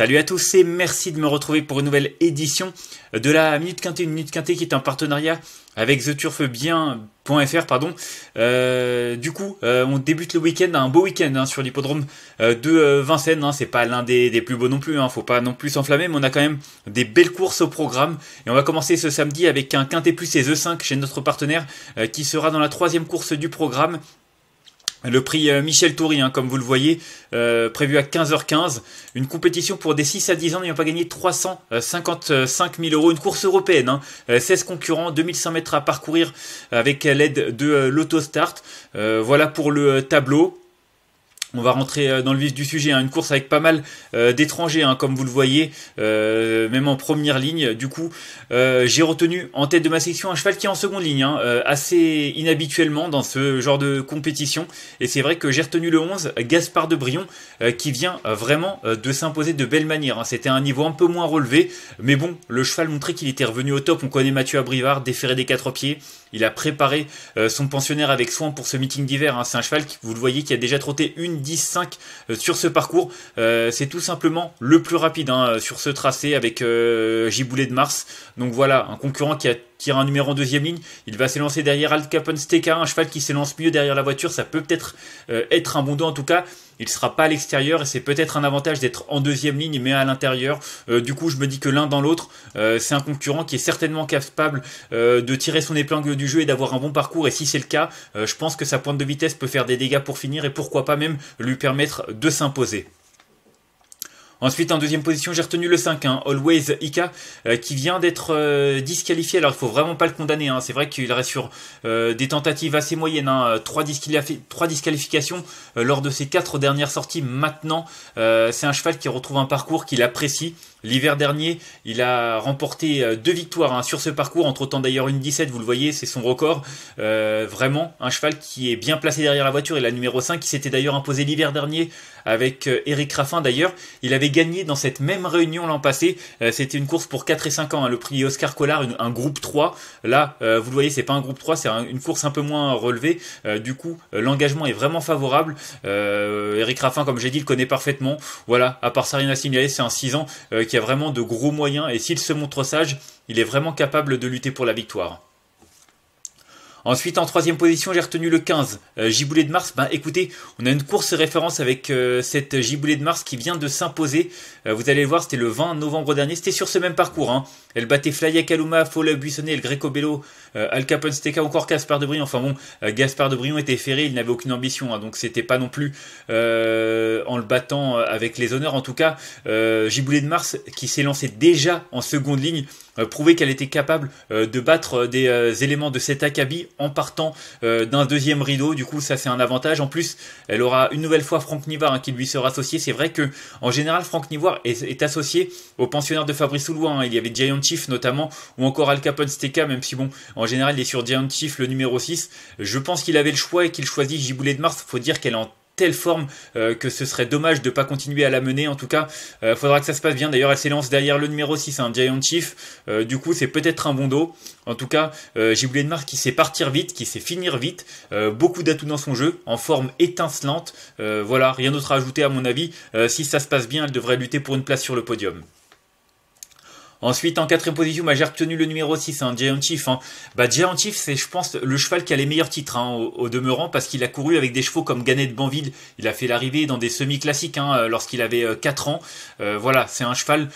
Salut à tous et merci de me retrouver pour une nouvelle édition de la Minute Quintée, une Minute Quintée qui est un partenariat avec theturfbien.fr pardon. Euh, du coup, euh, on débute le week-end, un beau week-end hein, sur l'hippodrome euh, de Vincennes. Hein. c'est pas l'un des, plus beaux non plus, hein. faut pas non plus s'enflammer, mais on a quand même des belles courses au programme. Et on va commencer ce samedi avec un quintet plus et The 5 chez notre partenaire qui sera dans la troisième course du programme le prix euh, Michel Toury, hein, comme vous le voyez, euh, prévu à 15h15. Une compétition pour des 6 à 10 ans n'ayant pas gagné 355 000 euros. Une course européenne, hein, 16 euh, concurrents, 2100 mètres à parcourir avec l'aide de euh, l'Autostart. Euh, voilà pour le tableau. On va rentrer euh, dans le vif du sujet, hein. une course avec pas mal euh, d'étrangers, hein, comme vous le voyez, euh, même en première ligne. Du coup, j'ai retenu en tête de ma section un cheval qui est en seconde ligne, hein, assez inhabituellement dans ce genre de compétition. Et c'est vrai que j'ai retenu le 11, Gaspard de Brion, qui vient vraiment de s'imposer de belle manière. C'était un niveau un peu moins relevé, mais bon, le cheval montrait qu'il était revenu au top. On connaît Mathieu Abrivard, déféré des quatre pieds. Il a préparé son pensionnaire avec soin pour ce meeting d'hiver. C'est un cheval vous le voyez, qui a déjà trotté une 10-5 euh, sur ce parcours. Euh, c'est tout simplement le plus rapide hein, sur ce tracé avec euh, Giboulet de Mars. Donc voilà, un concurrent qui a un numéro en deuxième ligne, il va s'élancer derrière Al Capone un cheval qui s'élance mieux derrière la voiture, ça peut peut-être être un bon dos en tout cas. Il sera pas à l'extérieur et c'est peut-être un avantage d'être en deuxième ligne mais à l'intérieur. Euh, du coup, je me dis que l'un dans l'autre, euh, c'est un concurrent qui est certainement capable euh, de tirer son épingle du jeu et d'avoir un bon parcours. Et si c'est le cas, je pense que sa pointe de vitesse peut faire des dégâts pour finir et pourquoi pas même lui permettre de s'imposer. Ensuite, en deuxième position, j'ai retenu le 5, hein, Always Ika, euh, qui vient d'être euh, disqualifié. Alors, il faut vraiment pas le condamner. Hein. C'est vrai qu'il reste sur euh, des tentatives assez moyennes. Hein. Trois, trois, disqualifications lors de ses quatre dernières sorties. Maintenant, c'est un cheval qui retrouve un parcours qu'il apprécie. L'hiver dernier, il a remporté deux victoires hein, sur ce parcours, entre-temps d'ailleurs une 17, vous le voyez, c'est son record. vraiment, un cheval qui est bien placé derrière la voiture et la numéro 5, qui s'était d'ailleurs imposé l'hiver dernier avec Eric Raffin d'ailleurs. Il avait gagné dans cette même réunion l'an passé. Euh, c'était une course pour 4 et 5 ans, hein, le prix Oscar Collard, un groupe 3. Là, euh, vous le voyez, c'est pas un groupe 3, c'est une course un peu moins relevée. Euh, du coup, l'engagement est vraiment favorable. Eric Raffin, comme j'ai dit, le connaît parfaitement. Voilà, à part Sarina signaler, c'est un 6 ans qui a vraiment de gros moyens et s'il se montre sage, il est vraiment capable de lutter pour la victoire. Ensuite, en troisième position, j'ai retenu le 15, euh, Giboulet de Mars. Ben écoutez, on a une course référence avec euh, cette Giboulet de Mars qui vient de s'imposer. Euh, vous allez voir, c'était le 20 novembre dernier. C'était sur ce même parcours. Hein. Elle battait Flya Kaluma, Fola Buissonnet, El Greco Bello, euh, Al Caponsteca, encore Gaspard de Brion. Enfin bon, Gaspard de Brion était ferré, il n'avait aucune ambition. Hein, donc c'était pas non plus en le battant avec les honneurs. En tout cas, Giboulet de Mars qui s'est lancé déjà en seconde ligne prouvait qu'elle était capable de battre des éléments de cet acabit en partant euh, d'un deuxième rideau. Du coup, ça c'est un avantage. En plus, elle aura une nouvelle fois Franck Nivard hein, qui lui sera associé. C'est vrai que en général, Franck Nivard est, associé aux pensionnaires de Fabrice Soulois. Hein. Il y avait Giant Chief notamment, ou encore Al Capone Steka, même si bon, en général, il est sur Giant Chief le numéro 6. Je pense qu'il avait le choix et qu'il choisit Giboulet de Mars. Faut dire qu'elle est en telle forme euh, que ce serait dommage de ne pas continuer à la mener. En tout cas, il euh, faudra que ça se passe bien. D'ailleurs, elle s'élance derrière le numéro 6, un Giant Chief. Euh, du coup, c'est peut-être un bon dos. En tout cas, j'ai oublié de marque qui sait partir vite, qui sait finir vite. beaucoup d'atouts dans son jeu, en forme étincelante. voilà, rien d'autre à ajouter à mon avis. si ça se passe bien, elle devrait lutter pour une place sur le podium. Ensuite, en quatrième position, bah, j'ai retenu le numéro 6, hein, Giant Chief. Giant hein. bah, Chief, c'est, je pense, le cheval qui a les meilleurs titres hein, au, demeurant, parce qu'il a couru avec des chevaux comme Gannet de Banville. Il a fait l'arrivée dans des semi-classiques hein, euh, lorsqu'il avait 4 euh, ans. Euh, voilà, c'est un cheval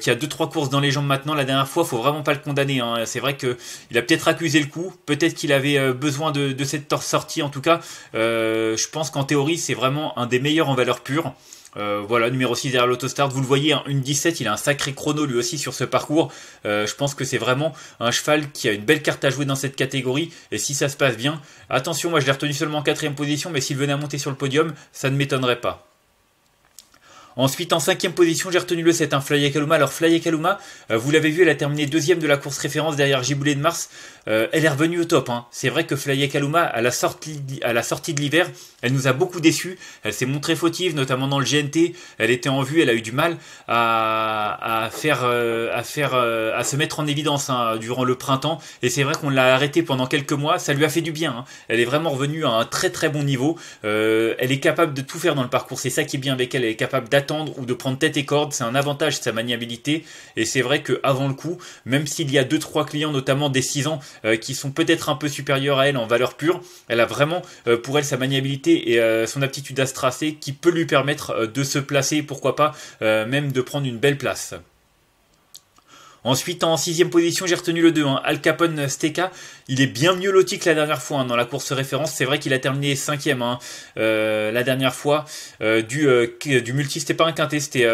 qui a 2-3 courses dans les jambes maintenant. La dernière fois, faut vraiment pas le condamner. Hein. C'est vrai qu'il a peut-être accusé le coup, peut-être qu'il avait besoin de, de cette sortie. En tout cas, je pense qu'en théorie, c'est vraiment un des meilleurs en valeur pure. Euh, voilà, numéro 6 derrière l'autostart, vous le voyez, en hein, une 17, il a un sacré chrono lui aussi sur ce parcours. Euh, je pense que c'est vraiment un cheval qui a une belle carte à jouer dans cette catégorie. Et si ça se passe bien, attention, moi je l'ai retenu seulement en quatrième position, mais s'il venait à monter sur le podium, ça ne m'étonnerait pas. Ensuite, en cinquième position, j'ai retenu le 7, un hein, Kaluma. Alors, Fly Kaluma, euh, vous l'avez vu, elle a terminé deuxième de la course référence derrière Giboulet de Mars. Euh, elle est revenue au top. Hein. C'est vrai que Fly Kaluma, à la sortie, à la sortie de l'hiver, elle nous a beaucoup déçus. Elle s'est montrée fautive, notamment dans le GNT. Elle était en vue, elle a eu du mal à, faire, à, faire euh, à se mettre en évidence hein, durant le printemps. Et c'est vrai qu'on l'a arrêtée pendant quelques mois. Ça lui a fait du bien. Hein. Elle est vraiment revenue à un très très bon niveau. elle est capable de tout faire dans le parcours. C'est ça qui est bien avec elle. Elle est capable d'attendre ou de prendre tête et corde, c'est un avantage de sa maniabilité. Et c'est vrai que avant le coup, même s'il y a deux trois clients, notamment des 6 ans, euh, qui sont peut-être un peu supérieurs à elle en valeur pure, elle a vraiment euh, pour elle sa maniabilité et euh, son aptitude à se tracer qui peut lui permettre de se placer, pourquoi pas même de prendre une belle place. Ensuite, en sixième position, j'ai retenu le 2, hein, Al Capone Steka. Il est bien mieux loti que la dernière fois hein, dans la course référence. C'est vrai qu'il a terminé cinquième hein, euh, la dernière fois euh, du, euh, du multi. C'était pas un quintet, c'était,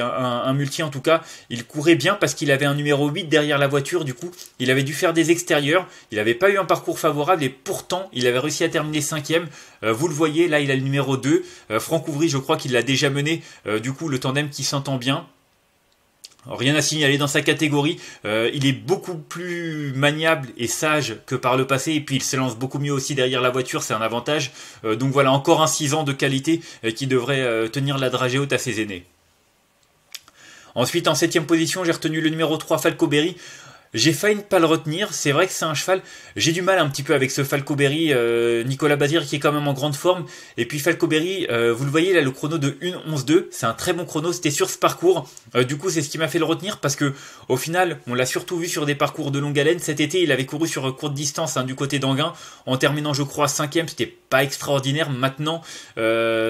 un, multi en tout cas. Il courait bien parce qu'il avait un numéro 8 derrière la voiture. Du coup, il avait dû faire des extérieurs. Il n'avait pas eu un parcours favorable et pourtant, il avait réussi à terminer cinquième. vous le voyez, là, il a le numéro 2. Franck Ouvry, je crois qu'il l'a déjà mené. du coup, le tandem qui s'entend bien. Rien à signaler dans sa catégorie. Euh, il est beaucoup plus maniable et sage que par le passé. Et puis il se lance beaucoup mieux aussi derrière la voiture, c'est un avantage. Euh, donc voilà, encore un 6 ans de qualité euh, qui devrait tenir la dragée haute à ses aînés. Ensuite, en septième position, j'ai retenu le numéro 3, Falco Berry. J'ai failli ne pas le retenir. C'est vrai que c'est un cheval. J'ai du mal un petit peu avec ce Falco euh, Nicolas Bazir qui est quand même en grande forme. Et puis Falco euh, vous le voyez là, le chrono de 1-11-2, c'est un très bon chrono. C'était sur ce parcours. Euh, du coup, c'est ce qui m'a fait le retenir parce que au final, on l'a surtout vu sur des parcours de longue haleine. Cet été, il avait couru sur courte distance hein, du côté d'Anguin en terminant, je crois, 5ème C'était pas extraordinaire. Maintenant,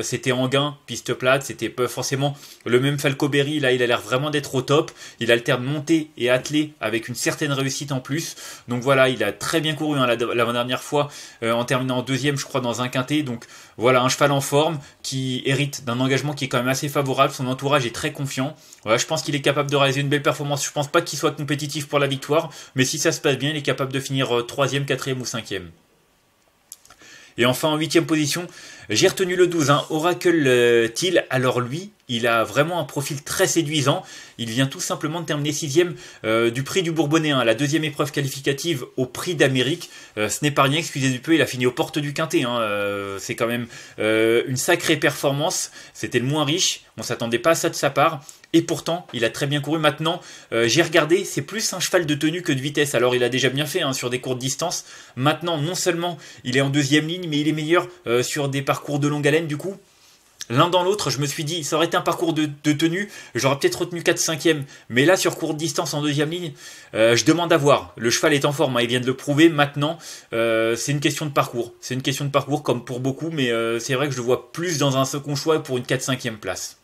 c'était Anguin, piste plate. C'était pas forcément le même Falco Là, il a l'air vraiment d'être au top. Il alterne montée et attelé avec une certaine certaine réussite en plus. Donc voilà, il a très bien couru hein, la dernière fois euh, en terminant deuxième, je crois, dans un quintet. Donc voilà, un cheval en forme qui hérite d'un engagement qui est quand même assez favorable. Son entourage est très confiant. Voilà, je pense qu'il est capable de réaliser une belle performance. Je pense pas qu'il soit compétitif pour la victoire, mais si ça se passe bien, il est capable de finir euh, troisième, quatrième ou cinquième. Et enfin en huitième position, j'ai retenu le 12, hein. Oracle euh, Till. Alors lui, il a vraiment un profil très séduisant. Il vient tout simplement de terminer sixième euh, du prix du Bourbonnais, hein. la deuxième épreuve qualificative au prix d'Amérique. Euh, ce n'est pas rien, excusez du peu, il a fini aux portes du Quintet. Hein. c'est quand même une sacrée performance. C'était le moins riche. On s'attendait pas à ça de sa part. Et pourtant, il a très bien couru. Maintenant, euh, j'ai regardé, c'est plus un cheval de tenue que de vitesse. Alors, il a déjà bien fait hein, sur des courtes distances. Maintenant, non seulement il est en deuxième ligne, mais il est meilleur euh, sur des parcours de longue haleine. Du coup, l'un dans l'autre, je me suis dit, ça aurait été un parcours de, tenue, j'aurais peut-être retenu 4-5e, mais là, sur courte distance en deuxième ligne, euh, je demande à voir. Le cheval est en forme, hein, il vient de le prouver maintenant. c'est une question de parcours, c'est une question de parcours comme pour beaucoup, mais c'est vrai que je le vois plus dans un second choix pour une 4-5e place.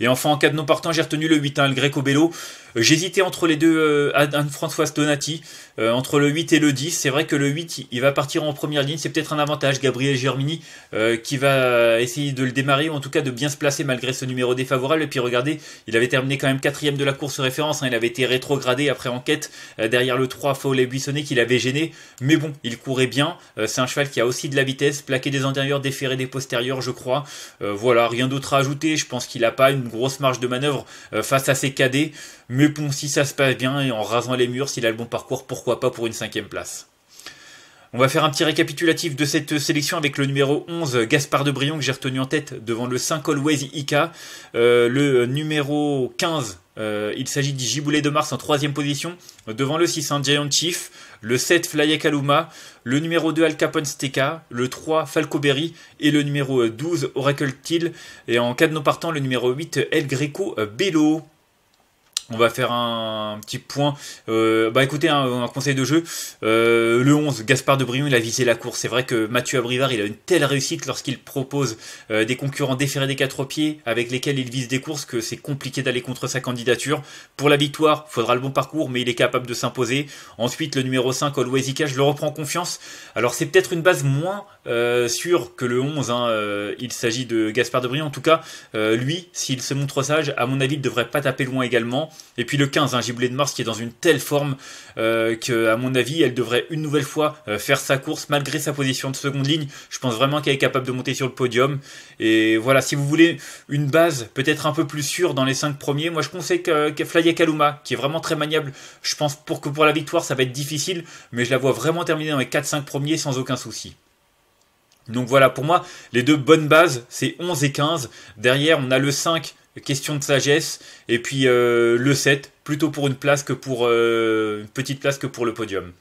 Et enfin, en cas de non partant, j'ai retenu le 8, hein, le Greco-Bello. J'hésitais entre les deux, euh, Anne-Françoise Donati, euh, entre le 8 et le 10. C'est vrai que le 8, il va partir en première ligne. C'est peut-être un avantage. Gabriel Germini euh, qui va essayer de le démarrer, ou en tout cas de bien se placer malgré ce numéro défavorable. Et puis regardez, il avait terminé quand même quatrième de la course référence. Hein. Il avait été rétrogradé après enquête euh, derrière le 3 et Buissonnet qui avait gêné. Mais bon, il courait bien. C'est un cheval qui a aussi de la vitesse, plaqué des antérieurs, déféré des postérieurs, je crois. voilà, rien d'autre à ajouter. Je pense qu'il n'a pas une grosse marge de manœuvre euh, face à ses cadets. Mais bon, si ça se passe bien et en rasant les murs, s'il a le bon parcours, pourquoi pas pour une cinquième place. On va faire un petit récapitulatif de cette sélection avec le numéro 11, Gaspard de Brion, que j'ai retenu en tête devant le 5 Always Ika. le numéro 15, euh, il s'agit du Giboulet de Mars en troisième position, devant le 6, Giant Chief. Le 7, fly Kaluma. Le numéro 2, Al Steka. Le 3, Falco Berry. Et le numéro 12, Oracle Till. Et en cas de non partant, le numéro 8, El Greco Bello on va faire un petit point. Euh, bah écoutez, hein, un, conseil de jeu. Euh, le 11, Gaspard de Brion, il a visé la course. C'est vrai que Mathieu Abrivard, il a une telle réussite lorsqu'il propose euh, des concurrents déférés des quatre pieds avec lesquels il vise des courses que c'est compliqué d'aller contre sa candidature. Pour la victoire, il faudra le bon parcours, mais il est capable de s'imposer. Ensuite, le numéro 5, Oluwezika, je le reprends confiance. Alors c'est peut-être une base moins sûre que le 11. Hein, il s'agit de Gaspard de Brion. En tout cas, lui, s'il se montre sage, à mon avis, il ne devrait pas taper loin également. Et puis le 15, un de Mars qui est dans une telle forme euh, qu'à mon avis, elle devrait une nouvelle fois euh, faire sa course malgré sa position de seconde ligne. Je pense vraiment qu'elle est capable de monter sur le podium. Et voilà, si vous voulez une base peut-être un peu plus sûre dans les 5 premiers, moi je conseille que, Kaluma, qui est vraiment très maniable. Je pense pour que pour la victoire, ça va être difficile, mais je la vois vraiment terminer dans les 4-5 premiers sans aucun souci. Donc voilà, pour moi, les deux bonnes bases, c'est 11 et 15. Derrière, on a le 5 question de sagesse. Et puis euh, le 7, plutôt pour une place que pour euh, une petite place que pour le podium.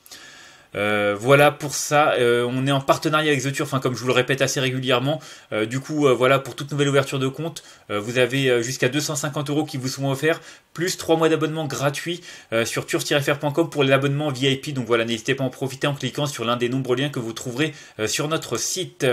Euh, voilà pour ça. on est en partenariat avec The Turf, hein, comme je vous le répète assez régulièrement. du coup, voilà pour toute nouvelle ouverture de compte, vous avez jusqu'à 250 euros qui vous sont offerts, plus 3 mois d'abonnement gratuit sur turf-fr.com pour l'abonnement VIP. Donc voilà, n'hésitez pas à en profiter en cliquant sur l'un des nombreux liens que vous trouverez sur notre site.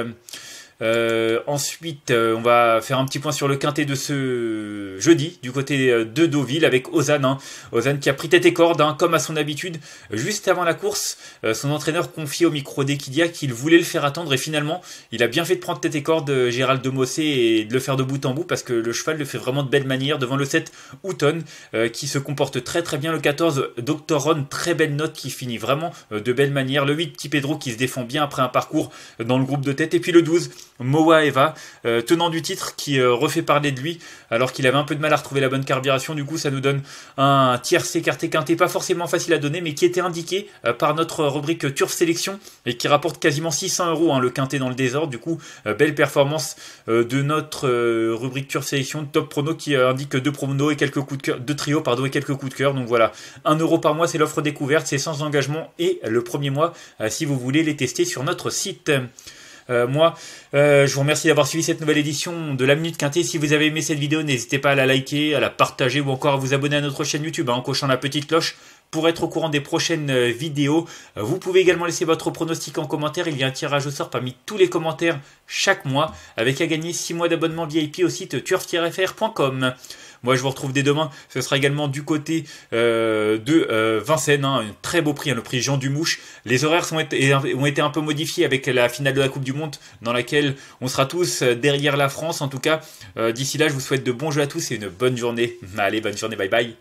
Euh, ensuite, euh, on va faire un petit point sur le quintet de ce jeudi du côté euh, de Deauville avec Ozan. Hein. Ozan qui a pris tête et corde, hein, comme à son habitude, juste avant la course. son entraîneur confie au micro d'Equidia qu'il voulait le faire attendre et finalement, il a bien fait de prendre tête et corde Gérald de Mossé et de le faire de bout en bout parce que le cheval le fait vraiment de belle manière devant le 7 Houton qui se comporte très très bien. Le 14 Dr. très belle note qui finit vraiment de belle manière. Le 8 Petit Pedro qui se défend bien après un parcours dans le groupe de tête et puis le 12 Moa Eva, euh, tenant du titre, qui euh, refait parler de lui, alors qu'il avait un peu de mal à retrouver la bonne carburation. Du coup, ça nous donne un tiercé écarté quinté, pas forcément facile à donner, mais qui était indiqué euh, par notre rubrique Turf Sélection et qui rapporte quasiment 600 euros hein, le quinté dans le désordre. Du coup, belle performance de notre rubrique Turf Sélection, top prono qui indique deux et quelques coups de cœur, deux trios et quelques coups de cœur. Donc voilà, 1 euro par mois, c'est l'offre découverte, c'est sans engagement et le premier mois si vous voulez les tester sur notre site. Euh, moi. Euh, je vous remercie d'avoir suivi cette nouvelle édition de La Minute Quintée. Si vous avez aimé cette vidéo, n'hésitez pas à la liker, à la partager ou encore à vous abonner à notre chaîne YouTube hein, en cochant la petite cloche pour être au courant des prochaines euh, vidéos. Vous pouvez également laisser votre pronostic en commentaire. Il y a un tirage au sort parmi tous les commentaires chaque mois avec à gagner 6 mois d'abonnement VIP au site turf moi, je vous retrouve dès demain. Ce sera également du côté euh, de euh, Vincennes, hein. un très beau prix, hein, le prix Jean Dumouche. Les horaires ont été un peu modifiés avec la finale de la Coupe du Monde, dans laquelle on sera tous euh, derrière la France. En tout cas, d'ici là, je vous souhaite de bons jeux à tous et une bonne journée. Allez, bonne journée, bye bye.